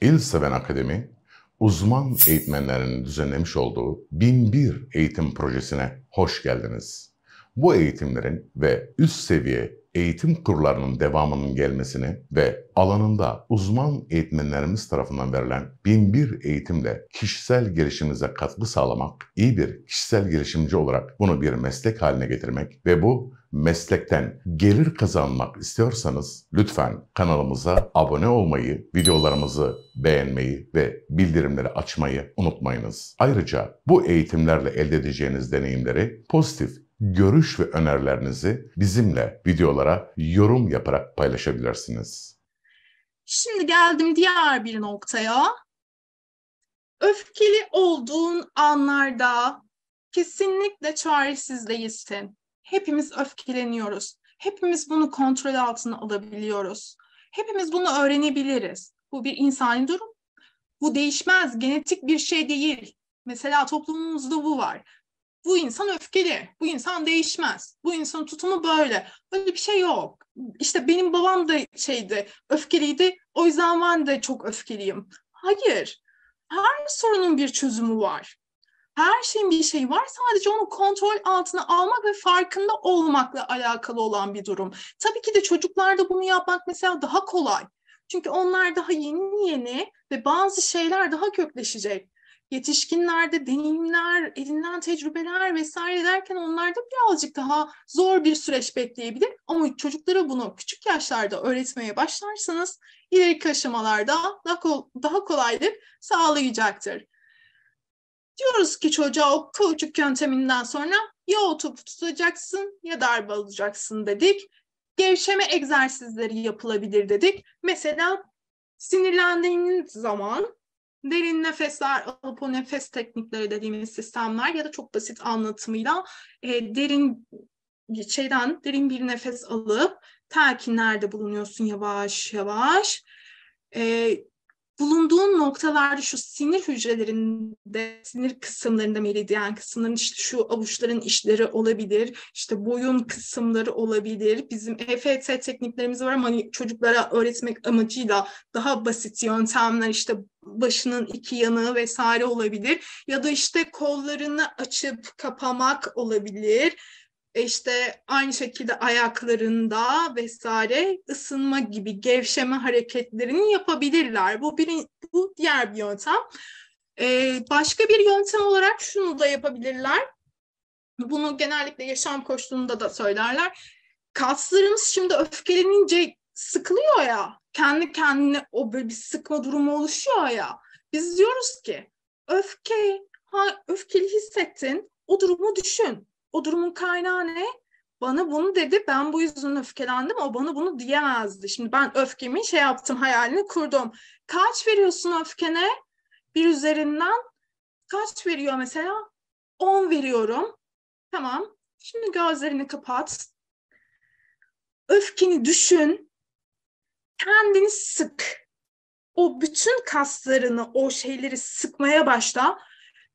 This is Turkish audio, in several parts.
İl Seven Akademi, uzman eğitmenlerinin düzenlemiş olduğu 1001 eğitim projesine hoş geldiniz. Bu eğitimlerin ve üst seviye eğitim kurlarının devamının gelmesini ve alanında uzman eğitmenlerimiz tarafından verilen 1001 eğitimle kişisel gelişimize katkı sağlamak, iyi bir kişisel gelişimci olarak bunu bir meslek haline getirmek ve bu meslekten gelir kazanmak istiyorsanız lütfen kanalımıza abone olmayı, videolarımızı beğenmeyi ve bildirimleri açmayı unutmayınız. Ayrıca bu eğitimlerle elde edeceğiniz deneyimleri pozitif görüş ve önerilerinizi bizimle videolara yorum yaparak paylaşabilirsiniz. Şimdi geldim diğer bir noktaya. Öfkeli olduğun anlarda kesinlikle çaresiz değilsin. Hepimiz öfkeleniyoruz. Hepimiz bunu kontrol altına alabiliyoruz. Hepimiz bunu öğrenebiliriz. Bu bir insani durum. Bu değişmez, genetik bir şey değil. Mesela toplumumuzda bu var. Bu insan öfkeli, bu insan değişmez, bu insanın tutumu böyle. Böyle bir şey yok. İşte benim babam da şeydi, öfkeliydi, o yüzden ben de çok öfkeliyim. Hayır, her sorunun bir çözümü var her şeyin bir şeyi var. Sadece onu kontrol altına almak ve farkında olmakla alakalı olan bir durum. Tabii ki de çocuklarda bunu yapmak mesela daha kolay. Çünkü onlar daha yeni yeni ve bazı şeyler daha kökleşecek. Yetişkinlerde deneyimler, elinden tecrübeler vesaire derken onlarda birazcık daha zor bir süreç bekleyebilir. Ama çocuklara bunu küçük yaşlarda öğretmeye başlarsanız ileriki aşamalarda daha, kol- kolaylık sağlayacaktır. Diyoruz ki çocuğa o kauçuk yönteminden sonra ya o topu tutacaksın ya darbe alacaksın dedik. Gevşeme egzersizleri yapılabilir dedik. Mesela sinirlendiğiniz zaman derin nefesler, alıp o nefes teknikleri dediğimiz sistemler ya da çok basit anlatımıyla e, derin şeyden derin bir nefes alıp telkinlerde bulunuyorsun yavaş yavaş. E, bulunduğun noktalarda şu sinir hücrelerinde, sinir kısımlarında, meridyen kısımların işte şu avuçların işleri olabilir, işte boyun kısımları olabilir. Bizim EFT tekniklerimiz var ama hani çocuklara öğretmek amacıyla daha basit yöntemler işte başının iki yanı vesaire olabilir. Ya da işte kollarını açıp kapamak olabilir e, işte aynı şekilde ayaklarında vesaire ısınma gibi gevşeme hareketlerini yapabilirler. Bu bir bu diğer bir yöntem. Ee, başka bir yöntem olarak şunu da yapabilirler. Bunu genellikle yaşam koştuğunda da söylerler. Kaslarımız şimdi öfkelenince sıkılıyor ya. Kendi kendine o böyle bir sıkma durumu oluşuyor ya. Biz diyoruz ki öfke, ha, öfkeli hissettin o durumu düşün o durumun kaynağı ne? Bana bunu dedi, ben bu yüzden öfkelendim, o bana bunu diyemezdi. Şimdi ben öfkemi şey yaptım, hayalini kurdum. Kaç veriyorsun öfkene? Bir üzerinden kaç veriyor mesela? 10 veriyorum. Tamam. Şimdi gözlerini kapat. Öfkeni düşün. Kendini sık. O bütün kaslarını, o şeyleri sıkmaya başla.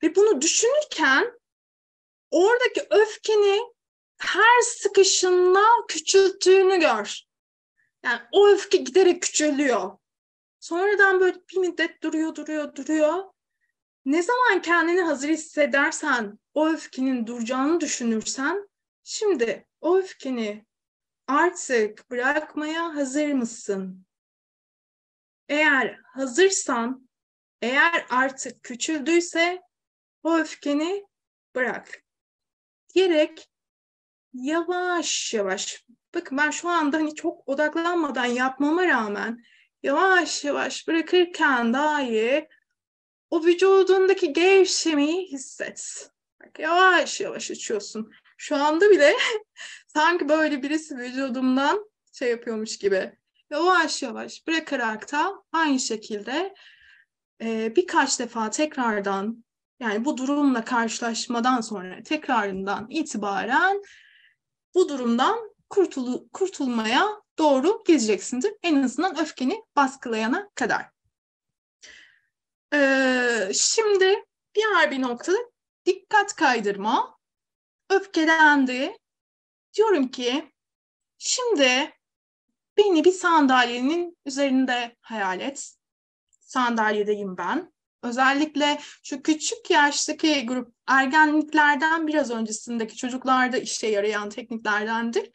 Ve bunu düşünürken oradaki öfkeni her sıkışınla küçülttüğünü gör. Yani o öfke giderek küçülüyor. Sonradan böyle bir müddet duruyor, duruyor, duruyor. Ne zaman kendini hazır hissedersen, o öfkenin duracağını düşünürsen, şimdi o öfkeni artık bırakmaya hazır mısın? Eğer hazırsan, eğer artık küçüldüyse o öfkeni bırak gerek yavaş yavaş bakın ben şu anda hani çok odaklanmadan yapmama rağmen yavaş yavaş bırakırken daha iyi o vücudundaki gevşemeyi hisset. Bak, yavaş yavaş açıyorsun. Şu anda bile sanki böyle birisi vücudumdan şey yapıyormuş gibi. Yavaş yavaş bırakarak da aynı şekilde e, birkaç defa tekrardan yani bu durumla karşılaşmadan sonra tekrarından itibaren bu durumdan kurtul kurtulmaya doğru gezeceksindir. En azından öfkeni baskılayana kadar. Ee, şimdi diğer bir nokta dikkat kaydırma. Öfkelendi. Diyorum ki şimdi beni bir sandalyenin üzerinde hayal et. Sandalyedeyim ben. Özellikle şu küçük yaştaki grup ergenliklerden biraz öncesindeki çocuklarda işe yarayan tekniklerdendir.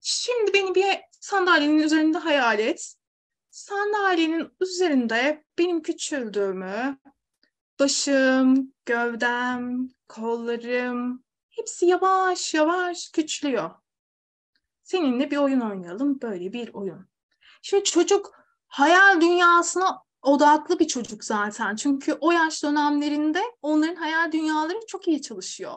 Şimdi beni bir sandalyenin üzerinde hayal et. Sandalyenin üzerinde benim küçüldüğümü, başım, gövdem, kollarım hepsi yavaş yavaş küçülüyor. Seninle bir oyun oynayalım, böyle bir oyun. Şimdi çocuk hayal dünyasına odaklı bir çocuk zaten. Çünkü o yaş dönemlerinde onların hayal dünyaları çok iyi çalışıyor.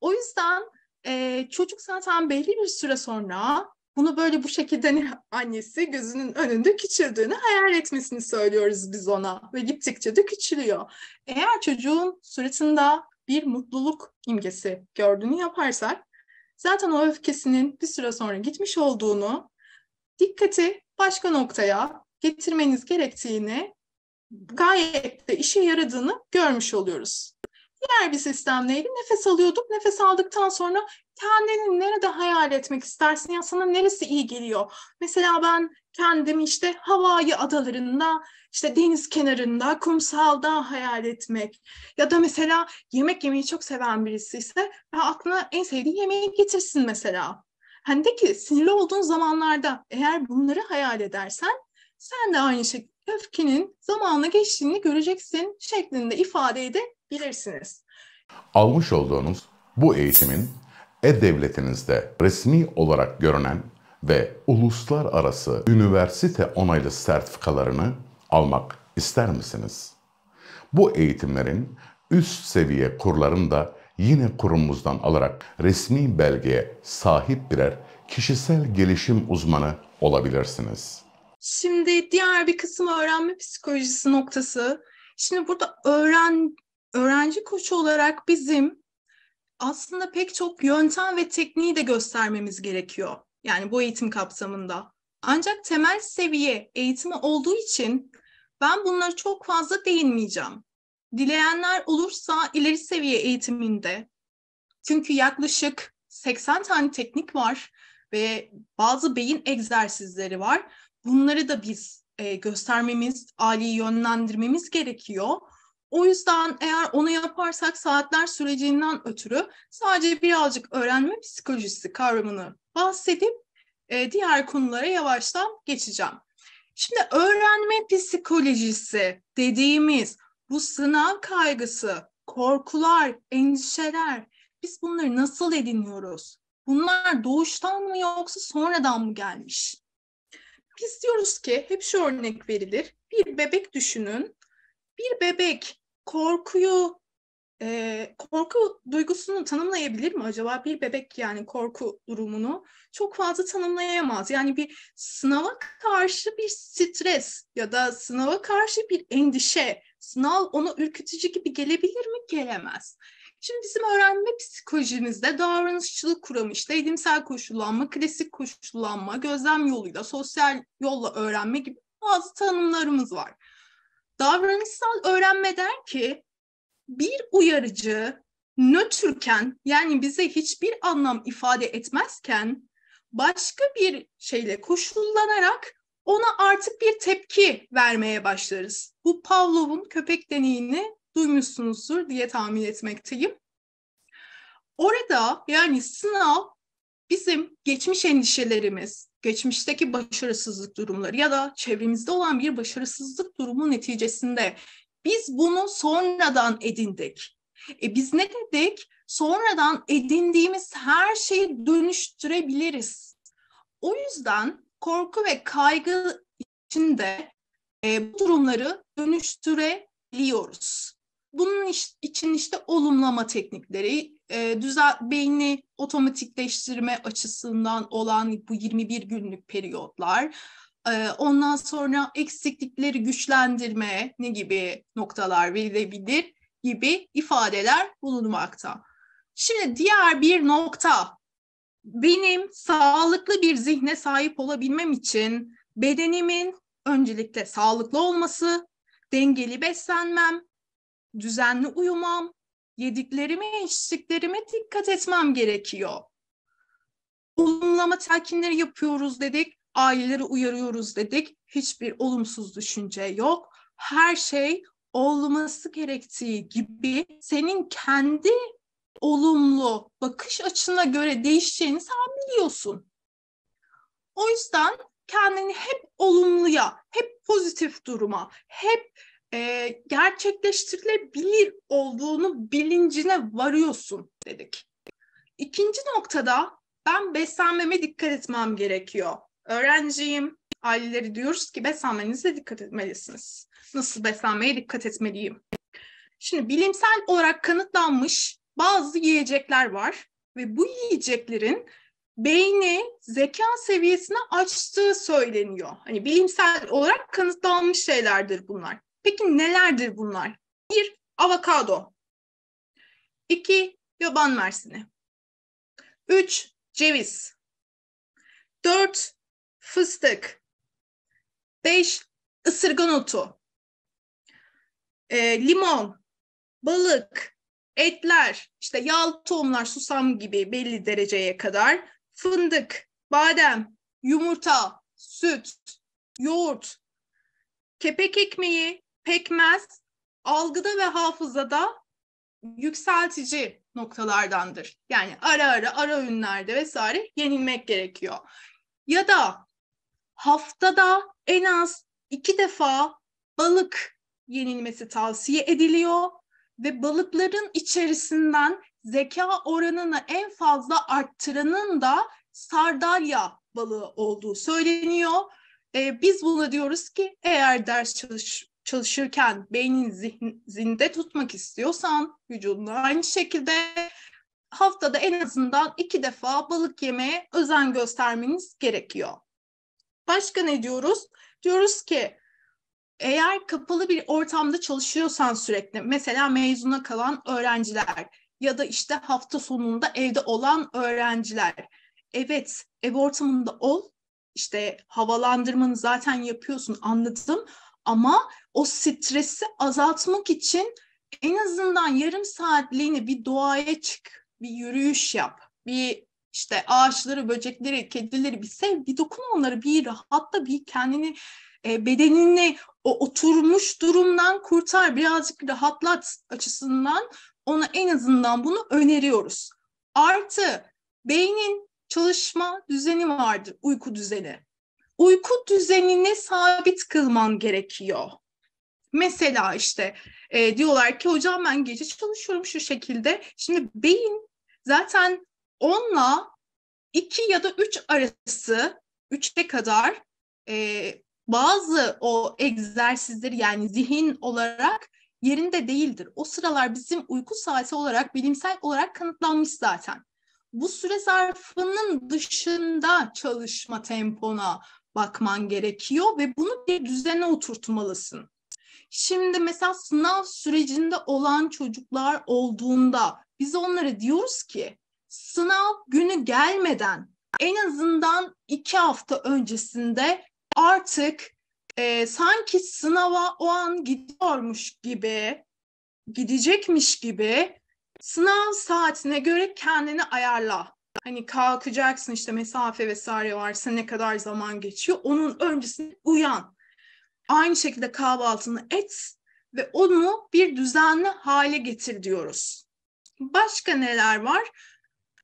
O yüzden e, çocuk zaten belli bir süre sonra bunu böyle bu şekilde hani annesi gözünün önünde küçüldüğünü hayal etmesini söylüyoruz biz ona ve gittikçe de küçülüyor. Eğer çocuğun suratında bir mutluluk imgesi gördüğünü yaparsak zaten o öfkesinin bir süre sonra gitmiş olduğunu, dikkati başka noktaya, getirmeniz gerektiğini gayet de işe yaradığını görmüş oluyoruz. Diğer bir sistem neydi? Nefes alıyorduk. Nefes aldıktan sonra kendini nerede hayal etmek istersin ya sana neresi iyi geliyor? Mesela ben kendimi işte havai adalarında, işte deniz kenarında, kumsalda hayal etmek. Ya da mesela yemek yemeyi çok seven birisi ise aklına en sevdiği yemeği getirsin mesela. Hani de ki sinirli olduğun zamanlarda eğer bunları hayal edersen sen de aynı şekilde öfkenin zamanla geçtiğini göreceksin şeklinde ifade edebilirsiniz. Almış olduğunuz bu eğitimin e-devletinizde resmi olarak görünen ve uluslararası üniversite onaylı sertifikalarını almak ister misiniz? Bu eğitimlerin üst seviye kurlarını da yine kurumumuzdan alarak resmi belgeye sahip birer kişisel gelişim uzmanı olabilirsiniz. Şimdi diğer bir kısım öğrenme psikolojisi noktası. Şimdi burada öğren öğrenci koçu olarak bizim aslında pek çok yöntem ve tekniği de göstermemiz gerekiyor. Yani bu eğitim kapsamında. Ancak temel seviye eğitimi olduğu için ben bunları çok fazla değinmeyeceğim. Dileyenler olursa ileri seviye eğitiminde. Çünkü yaklaşık 80 tane teknik var ve bazı beyin egzersizleri var. Bunları da biz e, göstermemiz, aileyi yönlendirmemiz gerekiyor. O yüzden eğer onu yaparsak saatler sürecinden ötürü sadece birazcık öğrenme psikolojisi kavramını bahsedip e, diğer konulara yavaştan geçeceğim. Şimdi öğrenme psikolojisi dediğimiz bu sınav kaygısı, korkular, endişeler biz bunları nasıl ediniyoruz? Bunlar doğuştan mı yoksa sonradan mı gelmiş? biz diyoruz ki hep şu örnek verilir. Bir bebek düşünün. Bir bebek korkuyu e, korku duygusunu tanımlayabilir mi acaba? Bir bebek yani korku durumunu çok fazla tanımlayamaz. Yani bir sınava karşı bir stres ya da sınava karşı bir endişe, sınav ona ürkütücü gibi gelebilir mi? Gelemez. Şimdi bizim öğrenme psikolojimizde davranışçılık kuramı işte edimsel koşullanma, klasik koşullanma, gözlem yoluyla, sosyal yolla öğrenme gibi bazı tanımlarımız var. Davranışsal öğrenme der ki bir uyarıcı nötrken yani bize hiçbir anlam ifade etmezken başka bir şeyle koşullanarak ona artık bir tepki vermeye başlarız. Bu Pavlov'un köpek deneyini duymuşsunuzdur diye tahmin etmekteyim. Orada yani sınav bizim geçmiş endişelerimiz, geçmişteki başarısızlık durumları ya da çevremizde olan bir başarısızlık durumu neticesinde biz bunu sonradan edindik. E biz ne dedik? Sonradan edindiğimiz her şeyi dönüştürebiliriz. O yüzden korku ve kaygı içinde e, bu durumları dönüştürebiliyoruz. Bunun için işte olumlama teknikleri, e, düzel, beyni otomatikleştirme açısından olan bu 21 günlük periyotlar, e, ondan sonra eksiklikleri güçlendirme ne gibi noktalar verilebilir gibi ifadeler bulunmakta. Şimdi diğer bir nokta, benim sağlıklı bir zihne sahip olabilmem için bedenimin öncelikle sağlıklı olması, dengeli beslenmem, düzenli uyumam, yediklerime, içtiklerime dikkat etmem gerekiyor. Olumlama telkinleri yapıyoruz dedik, aileleri uyarıyoruz dedik. Hiçbir olumsuz düşünce yok. Her şey olması gerektiği gibi senin kendi olumlu bakış açına göre değişeceğini sen biliyorsun. O yüzden kendini hep olumluya, hep pozitif duruma, hep e, gerçekleştirilebilir olduğunu bilincine varıyorsun dedik. İkinci noktada ben beslenmeme dikkat etmem gerekiyor. Öğrenciyim, aileleri diyoruz ki beslenmenize dikkat etmelisiniz. Nasıl beslenmeye dikkat etmeliyim? Şimdi bilimsel olarak kanıtlanmış bazı yiyecekler var ve bu yiyeceklerin beyni zeka seviyesine açtığı söyleniyor. Hani bilimsel olarak kanıtlanmış şeylerdir bunlar. Peki nelerdir bunlar? Bir, avokado. İki, yaban mersini. Üç, ceviz. Dört, fıstık. Beş, ısırgan otu. E, limon, balık, etler, işte yağlı tohumlar, susam gibi belli dereceye kadar, fındık, badem, yumurta, süt, yoğurt, kepek ekmeği, pekmez, algıda ve hafızada yükseltici noktalardandır. Yani ara ara ara ünlerde vesaire yenilmek gerekiyor. Ya da haftada en az iki defa balık yenilmesi tavsiye ediliyor ve balıkların içerisinden zeka oranını en fazla arttıranın da sardalya balığı olduğu söyleniyor. Ee, biz buna diyoruz ki eğer ders çalış çalışırken beynin zihninde tutmak istiyorsan vücudunda aynı şekilde haftada en azından iki defa balık yemeye özen göstermeniz gerekiyor. Başka ne diyoruz? Diyoruz ki eğer kapalı bir ortamda çalışıyorsan sürekli mesela mezuna kalan öğrenciler ya da işte hafta sonunda evde olan öğrenciler. Evet ev ortamında ol işte havalandırmanı zaten yapıyorsun anladım ama o stresi azaltmak için en azından yarım saatliğine bir doğaya çık, bir yürüyüş yap, bir işte ağaçları, böcekleri, kedileri bir sev, bir dokun onları, bir rahatla, bir kendini e, bedenini o oturmuş durumdan kurtar, birazcık rahatlat açısından ona en azından bunu öneriyoruz. Artı beynin çalışma düzeni vardır, uyku düzeni uyku düzenini sabit kılman gerekiyor. Mesela işte e, diyorlar ki hocam ben gece çalışıyorum şu şekilde. Şimdi beyin zaten onunla iki ya da üç arası 3'e kadar e, bazı o egzersizleri yani zihin olarak yerinde değildir. O sıralar bizim uyku saati olarak bilimsel olarak kanıtlanmış zaten. Bu süre zarfının dışında çalışma tempona, bakman gerekiyor ve bunu bir düzene oturtmalısın. Şimdi mesela sınav sürecinde olan çocuklar olduğunda biz onlara diyoruz ki sınav günü gelmeden en azından iki hafta öncesinde artık e, sanki sınava o an gidiyormuş gibi, gidecekmiş gibi sınav saatine göre kendini ayarla hani kalkacaksın işte mesafe vesaire varsa ne kadar zaman geçiyor. Onun öncesinde uyan. Aynı şekilde kahvaltını et ve onu bir düzenli hale getir diyoruz. Başka neler var?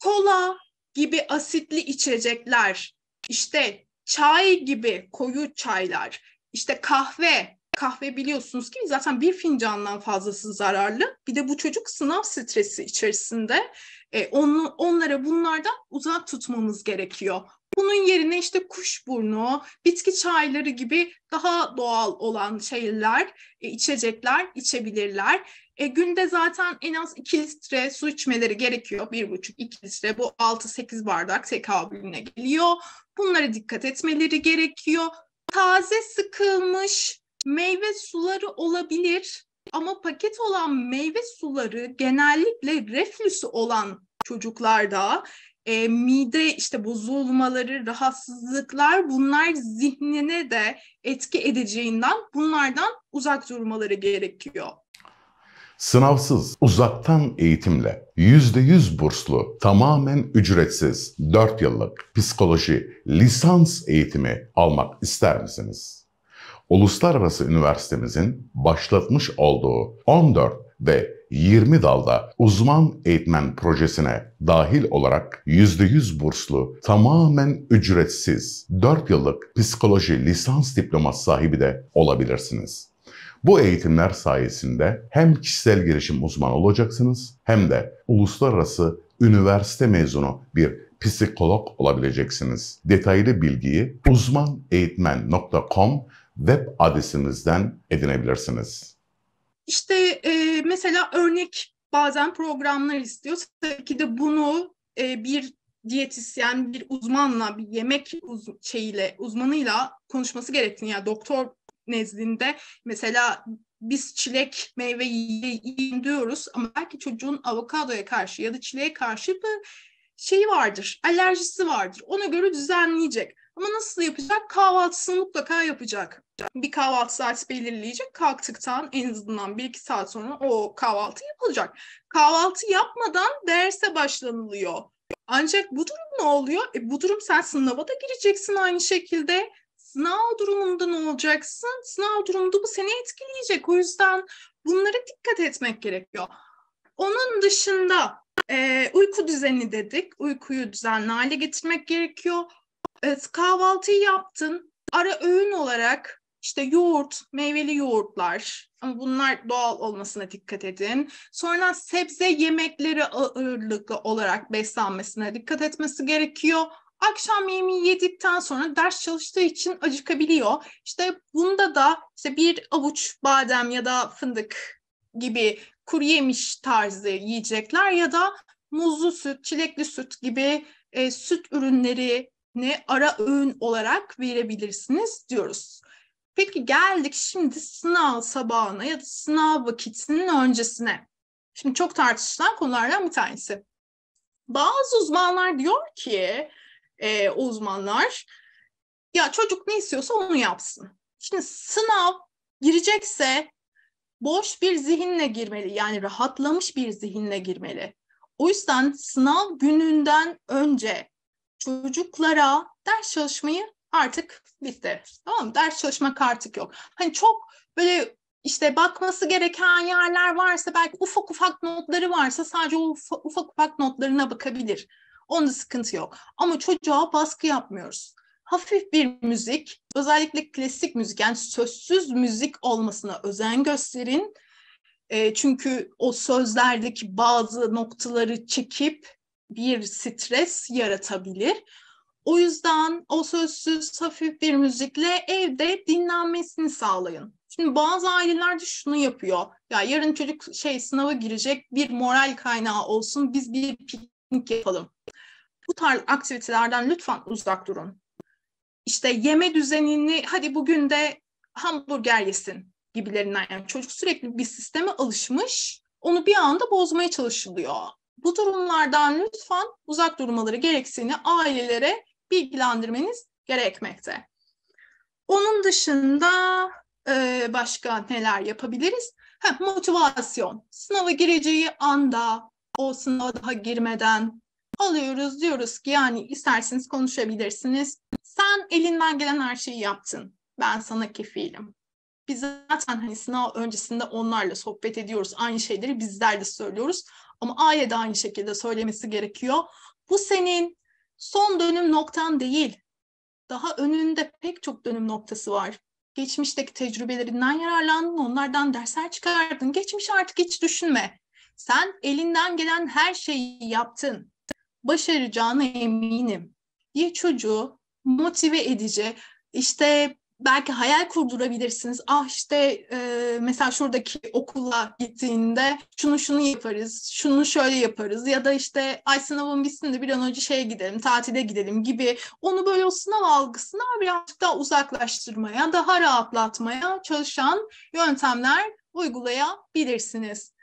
Kola gibi asitli içecekler, işte çay gibi koyu çaylar, işte kahve, Kahve biliyorsunuz ki zaten bir fincandan fazlası zararlı. Bir de bu çocuk sınav stresi içerisinde e, on, onlara bunlardan uzak tutmamız gerekiyor. Bunun yerine işte kuşburnu, bitki çayları gibi daha doğal olan şeyler, e, içecekler içebilirler. E, günde zaten en az 2 litre su içmeleri gerekiyor. 1,5-2 litre bu 6-8 bardak tekabülüne geliyor. Bunlara dikkat etmeleri gerekiyor. Taze sıkılmış meyve suları olabilir ama paket olan meyve suları genellikle reflüsü olan çocuklarda e, mide işte bozulmaları, rahatsızlıklar bunlar zihnine de etki edeceğinden bunlardan uzak durmaları gerekiyor. Sınavsız, uzaktan eğitimle, %100 burslu, tamamen ücretsiz 4 yıllık psikoloji lisans eğitimi almak ister misiniz? uluslararası üniversitemizin başlatmış olduğu 14 ve 20 dalda uzman eğitmen projesine dahil olarak %100 burslu, tamamen ücretsiz 4 yıllık psikoloji lisans diploması sahibi de olabilirsiniz. Bu eğitimler sayesinde hem kişisel gelişim uzmanı olacaksınız hem de uluslararası üniversite mezunu bir psikolog olabileceksiniz. Detaylı bilgiyi uzmaneğitmen.com web adresinizden edinebilirsiniz. İşte e, mesela örnek bazen programlar istiyor. Tabii ki de bunu e, bir diyetisyen, bir uzmanla, bir yemek uz şeyiyle, uzmanıyla konuşması gerektiğini yani doktor nezdinde mesela biz çilek meyve yiyin diyoruz ama belki çocuğun avokadoya karşı ya da çileğe karşı bir şeyi vardır, alerjisi vardır. Ona göre düzenleyecek. Ama nasıl yapacak? Kahvaltısını mutlaka yapacak. Bir kahvaltı saati belirleyecek. Kalktıktan en azından bir iki saat sonra o kahvaltı yapılacak. Kahvaltı yapmadan derse başlanılıyor. Ancak bu durum ne oluyor? E, bu durum sen sınava da gireceksin aynı şekilde. Sınav durumunda ne olacaksın? Sınav durumunda bu seni etkileyecek. O yüzden bunlara dikkat etmek gerekiyor. Onun dışında e, uyku düzeni dedik. Uykuyu düzenli hale getirmek gerekiyor. Evet, kahvaltıyı yaptın. Ara öğün olarak işte yoğurt, meyveli yoğurtlar ama bunlar doğal olmasına dikkat edin. Sonra sebze yemekleri ağırlıklı olarak beslenmesine dikkat etmesi gerekiyor. Akşam yemeği yedikten sonra ders çalıştığı için acıkabiliyor. İşte bunda da işte bir avuç badem ya da fındık gibi kuru yemiş tarzı yiyecekler ya da muzlu süt, çilekli süt gibi e, süt ürünleri ne ara öğün olarak verebilirsiniz diyoruz. Peki geldik şimdi sınav sabahına ya da sınav vakitinin öncesine. Şimdi çok tartışılan konulardan bir tanesi. Bazı uzmanlar diyor ki, e, o uzmanlar, ya çocuk ne istiyorsa onu yapsın. Şimdi sınav girecekse boş bir zihinle girmeli. Yani rahatlamış bir zihinle girmeli. O yüzden sınav gününden önce çocuklara ders çalışmayı artık bitti. Tamam mı? Ders çalışmak artık yok. Hani çok böyle işte bakması gereken yerler varsa belki ufak ufak notları varsa sadece o ufak, ufak ufak notlarına bakabilir. Onda sıkıntı yok. Ama çocuğa baskı yapmıyoruz. Hafif bir müzik, özellikle klasik müzik yani sözsüz müzik olmasına özen gösterin. E, çünkü o sözlerdeki bazı noktaları çekip bir stres yaratabilir. O yüzden o sözsüz hafif bir müzikle evde dinlenmesini sağlayın. Şimdi bazı aileler de şunu yapıyor. Ya yarın çocuk şey sınava girecek bir moral kaynağı olsun biz bir piknik yapalım. Bu tarz aktivitelerden lütfen uzak durun. İşte yeme düzenini hadi bugün de hamburger yesin gibilerinden. Yani çocuk sürekli bir sisteme alışmış onu bir anda bozmaya çalışılıyor. Bu durumlardan lütfen uzak durmaları gerektiğini ailelere bilgilendirmeniz gerekmekte. Onun dışında e, başka neler yapabiliriz? Heh, motivasyon. Sınava gireceği anda, o sınava daha girmeden alıyoruz diyoruz ki yani isterseniz konuşabilirsiniz. Sen elinden gelen her şeyi yaptın. Ben sana kefilim. Biz zaten hani sınav öncesinde onlarla sohbet ediyoruz. Aynı şeyleri bizler de söylüyoruz. Ama AYE da aynı şekilde söylemesi gerekiyor. Bu senin son dönüm noktan değil. Daha önünde pek çok dönüm noktası var. Geçmişteki tecrübelerinden yararlandın, onlardan dersler çıkardın. Geçmiş artık hiç düşünme. Sen elinden gelen her şeyi yaptın. Başaracağına eminim diye çocuğu motive edici, işte belki hayal kurdurabilirsiniz. Ah işte e, mesela şuradaki okula gittiğinde şunu şunu yaparız, şunu şöyle yaparız ya da işte ay sınavım bitsin de bir an önce şeye gidelim, tatile gidelim gibi onu böyle o sınav algısına birazcık daha uzaklaştırmaya, daha rahatlatmaya çalışan yöntemler uygulayabilirsiniz.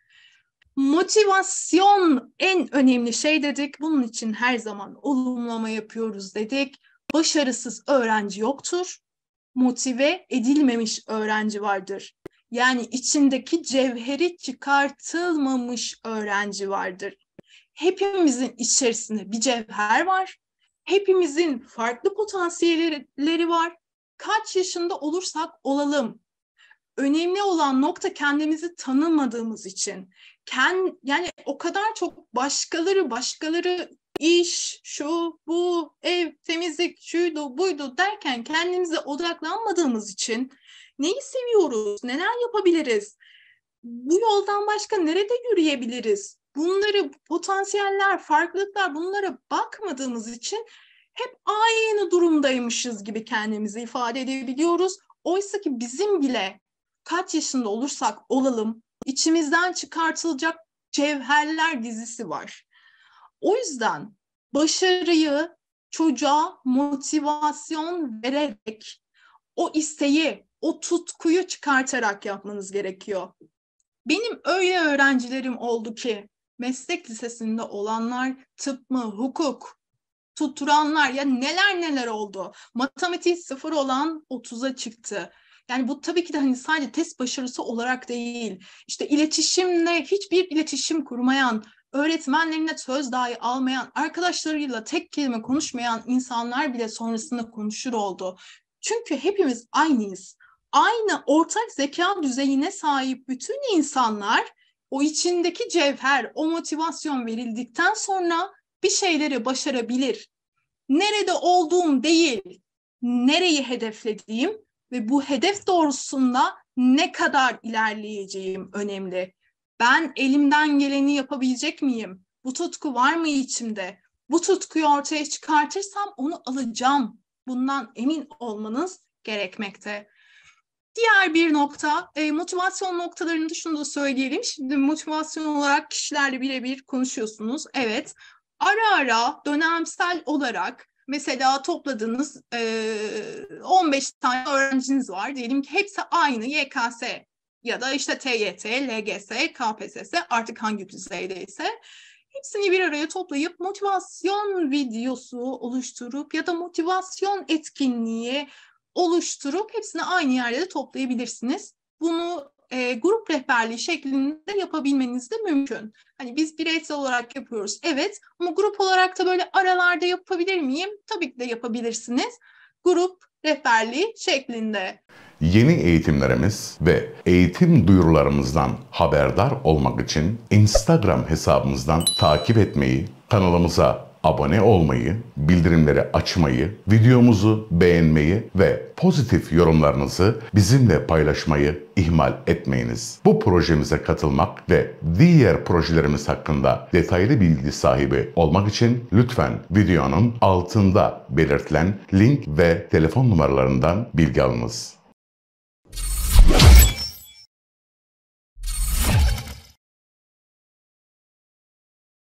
Motivasyon en önemli şey dedik. Bunun için her zaman olumlama yapıyoruz dedik. Başarısız öğrenci yoktur motive edilmemiş öğrenci vardır. Yani içindeki cevheri çıkartılmamış öğrenci vardır. Hepimizin içerisinde bir cevher var. Hepimizin farklı potansiyelleri var. Kaç yaşında olursak olalım. Önemli olan nokta kendimizi tanımadığımız için. Kend, yani o kadar çok başkaları başkaları iş, şu, bu, ev, temizlik, şuydu, buydu derken kendimize odaklanmadığımız için neyi seviyoruz, neler yapabiliriz, bu yoldan başka nerede yürüyebiliriz? Bunları potansiyeller, farklılıklar bunlara bakmadığımız için hep aynı durumdaymışız gibi kendimizi ifade edebiliyoruz. Oysa ki bizim bile kaç yaşında olursak olalım içimizden çıkartılacak cevherler dizisi var. O yüzden başarıyı çocuğa motivasyon vererek o isteği, o tutkuyu çıkartarak yapmanız gerekiyor. Benim öyle öğrencilerim oldu ki meslek lisesinde olanlar tıp mı, hukuk, tuturanlar ya neler neler oldu. Matematik sıfır olan 30'a çıktı. Yani bu tabii ki de hani sadece test başarısı olarak değil. İşte iletişimle hiçbir iletişim kurmayan öğretmenlerine söz dahi almayan, arkadaşlarıyla tek kelime konuşmayan insanlar bile sonrasında konuşur oldu. Çünkü hepimiz aynıyız. Aynı ortak zeka düzeyine sahip bütün insanlar o içindeki cevher, o motivasyon verildikten sonra bir şeyleri başarabilir. Nerede olduğum değil, nereyi hedeflediğim ve bu hedef doğrusunda ne kadar ilerleyeceğim önemli. Ben elimden geleni yapabilecek miyim? Bu tutku var mı içimde? Bu tutkuyu ortaya çıkartırsam onu alacağım. Bundan emin olmanız gerekmekte. Diğer bir nokta e, motivasyon noktalarını da şunu da söyleyelim. Şimdi motivasyon olarak kişilerle birebir konuşuyorsunuz. Evet ara ara dönemsel olarak mesela topladığınız e, 15 tane öğrenciniz var. Diyelim ki hepsi aynı YKS ya da işte TYT, LGS, KPSS artık hangi düzeydeyse hepsini bir araya toplayıp motivasyon videosu oluşturup ya da motivasyon etkinliği oluşturup hepsini aynı yerde toplayabilirsiniz. Bunu e, grup rehberliği şeklinde yapabilmeniz de mümkün. Hani biz bireysel olarak yapıyoruz evet ama grup olarak da böyle aralarda yapabilir miyim? Tabii ki de yapabilirsiniz. Grup rehberliği şeklinde. Yeni eğitimlerimiz ve eğitim duyurularımızdan haberdar olmak için Instagram hesabımızdan takip etmeyi, kanalımıza abone olmayı, bildirimleri açmayı, videomuzu beğenmeyi ve pozitif yorumlarınızı bizimle paylaşmayı ihmal etmeyiniz. Bu projemize katılmak ve diğer projelerimiz hakkında detaylı bilgi sahibi olmak için lütfen videonun altında belirtilen link ve telefon numaralarından bilgi alınız. you